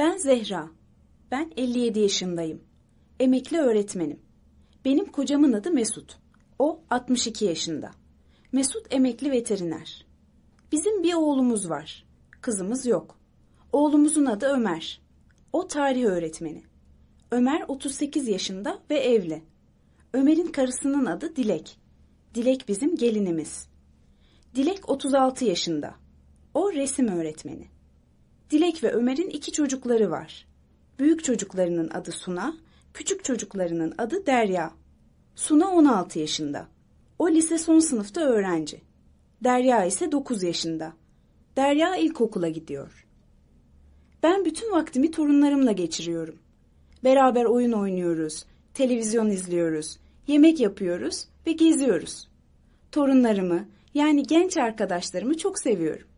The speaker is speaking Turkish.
Ben Zehra. Ben 57 yaşındayım. Emekli öğretmenim. Benim kocamın adı Mesut. O 62 yaşında. Mesut emekli veteriner. Bizim bir oğlumuz var. Kızımız yok. Oğlumuzun adı Ömer. O tarih öğretmeni. Ömer 38 yaşında ve evli. Ömer'in karısının adı Dilek. Dilek bizim gelinimiz. Dilek 36 yaşında. O resim öğretmeni. Dilek ve Ömer'in iki çocukları var. Büyük çocuklarının adı Suna, küçük çocuklarının adı Derya. Suna 16 yaşında. O lise son sınıfta öğrenci. Derya ise 9 yaşında. Derya ilkokula gidiyor. Ben bütün vaktimi torunlarımla geçiriyorum. Beraber oyun oynuyoruz, televizyon izliyoruz, yemek yapıyoruz ve geziyoruz. Torunlarımı yani genç arkadaşlarımı çok seviyorum.